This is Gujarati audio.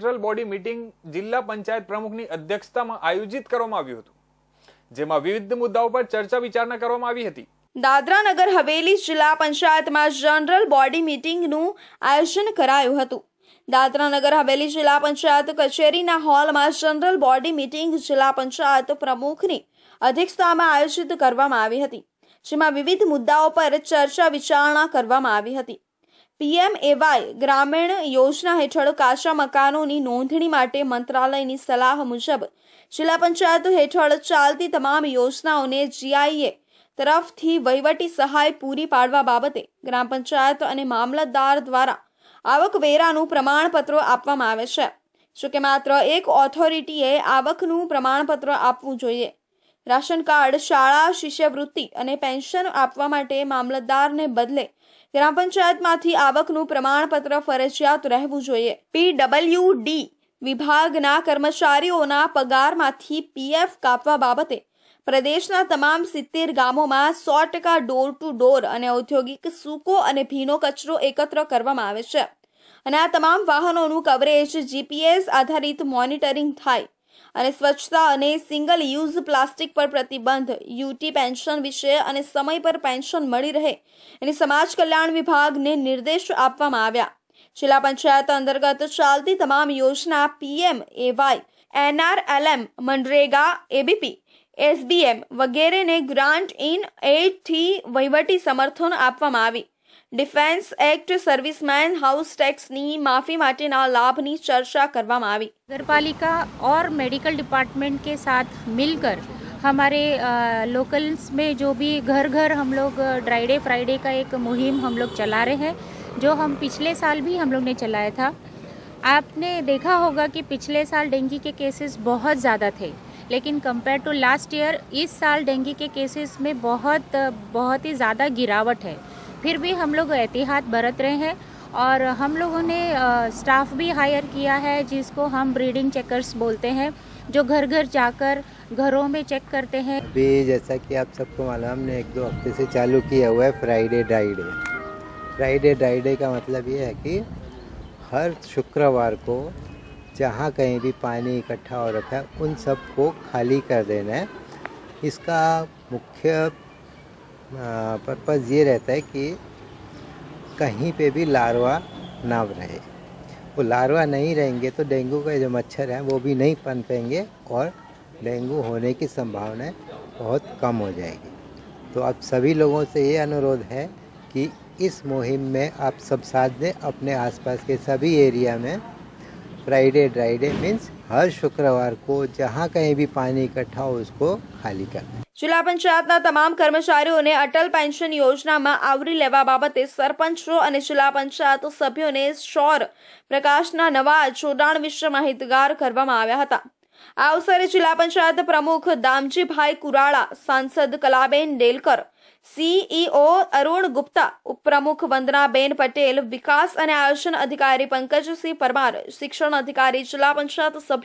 સેન્ટ્રલ બોડી મિટિંગ જિલ્લા પંચાયત પ્રમુખની અધ્યક્ષતામાં આયોજિત કરવામાં આવ્યું હતું જેમાં વિવિધ મુદ્દાઓ પર ચર્ચા વિચારણા કરવામાં આવી હતી દાદરા નગર હવેલી જિલ્લા પંચાયતમાં જનરલ બોડી મીટિંગનું આયોજન કરાયું હતું દાદરા નગર હવેલી જિલ્લા પંચાયત કચેરીના હોલમાં જનરલ બોડી મિટિંગ જિલ્લા પંચાયત પ્રમુખની અધ્યક્ષતામાં આયોજિત કરવામાં આવી હતી જેમાં વિવિધ મુદ્દાઓ પર ચર્ચા વિચારણા કરવામાં આવી હતી પીએમએવાય ગ્રામીણ યોજના હેઠળ કાચા મકાનોની નોંધણી માટે મંત્રાલયની સલાહ મુજબ જિલ્લા પંચાયત હેઠળ ચાલતી તમામ યોજનાઓને જીઆઈએ તરફથી વહીવટી સહાય પૂરી પાડવા બાબતે ગ્રામ પંચાયત અને મામલતદાર દ્વારા આવકવેરાનું પ્રમાણપત્ર આપવામાં આવે છે જોકે માત્ર એક ઓથોરિટીએ આવકનું પ્રમાણપત્ર આપવું જોઈએ રાશન કાર્ડ શાળા શિષ્યવૃત્તિ અને પેન્શન આપવા માટે મામલતદારને બદલે ગ્રામ પંચાયતમાંથી આવકનું પ્રમાણપત્ર ફરજિયાત રહેવું જોઈએ પીડબલ્યુ ડી વિભાગના કર્મચારીઓના પગારમાંથી પીએફ કાપવા બાબતે પ્રદેશના તમામ સિત્તેર ગામોમાં સો ટકા ડોર ટુ ડોર અને ઔદ્યોગિક સૂકો અને ભીનો કચરો એકત્ર કરવામાં આવે છે અને આ તમામ વાહનોનું કવરેજ જીપીએસ આધારિત મોનિટરિંગ થાય અને સ્વચ્છતા અને સિંગલ યુઝ પ્લાસ્ટિક પર પ્રતિબંધ યુટી પેન્શન વિશે અને સમય પર પેન્શન મળી રહે એની સમાજ કલ્યાણ વિભાગને નિર્દેશ આપવામાં આવ્યા જિલ્લા પંચાયત અંતર્ગત ચાલતી તમામ યોજના PM AY NRLM MNREGA ABP SBM વગેરેને ગ્રાન્ટ ઇન એડથી વહીવટી સમર્થન આપવામાં આવી हाउस टैक्स સર્વિસમેન माफ़ी माटे ना लाभ લાભની चर्चा કરવામાં આવી नगरपालिका और मेडिकल डिपार्टमेंट के साथ मिलकर हमारे लोकल्स में जो भी घर घर हम लोग ड्राइडे फ्राइडे का एक मुहिम हम लोग चला रहे हैं जो हम पिछले साल भी हम लोग ने चलाया था आपने देखा होगा कि पिछले साल डेंगू के केसेस बहुत ज़्यादा थे लेकिन कंपेयर टू लास्ट ईयर इस साल डेंगू के केसेस में बहुत बहुत ही ज़्यादा गिरावट है फिर भी हम लोग एहतियात बरत रहे हैं और हम लोगों ने स्टाफ भी हायर किया है जिसको हम ब्रीडिंग चेकर्स बोलते हैं जो घर घर जाकर घरों में चेक करते हैं अभी जैसा कि आप सबको मालूम हमने एक दो हफ्ते से चालू किया हुआ है फ्राइडे डाइडे फ्राइडे डाइडे का मतलब ये है कि हर शुक्रवार को जहाँ कहीं भी पानी इकट्ठा हो रखा है उन सबको खाली कर देना है इसका मुख्य पर्पज़ ये रहता है कि कहीं पे भी लारवा ना रहे वो लारवा नहीं रहेंगे तो डेंगू का जो मच्छर हैं वो भी नहीं पनपेंगे और डेंगू होने की संभावना बहुत कम हो जाएगी तो आप सभी लोगों से ये अनुरोध है कि इस मुहिम में आप सब साथ दें अपने आसपास के सभी एरिया में फ्राइडे ड्राइडे मीन्स हर શુક્રવાર को जहाँ कहीं भी पानी इकट्ठा हो उसको ખાલી કરવી જિલ્લા પંચાયતના તમામ કર્મચારીઓને અટલ પેન્શન યોજનામાં આવરી લેવા બાબતે સરપંચો અને જિલ્લા પંચાયત સભ્યોને શોર પ્રકાશના નવા જોડાણ વિશે માહિતગાર કરવામાં આવ્યા હતા આ અવસરે જિલ્લા પંચાયત પ્રમુખ દામજીભાઈ કુરાળા સાંસદ કલાબેન ડેલકર સીઈઓ અરુણ ગુપ્તા ઉપપ્રમુખ વંદનાબેન પટેલ વિકાસ અને આયોજન અધિકારી પંકજસિંહ પરમાર શિક્ષણ અધિકારી જિલ્લા પંચાયત સભ્યો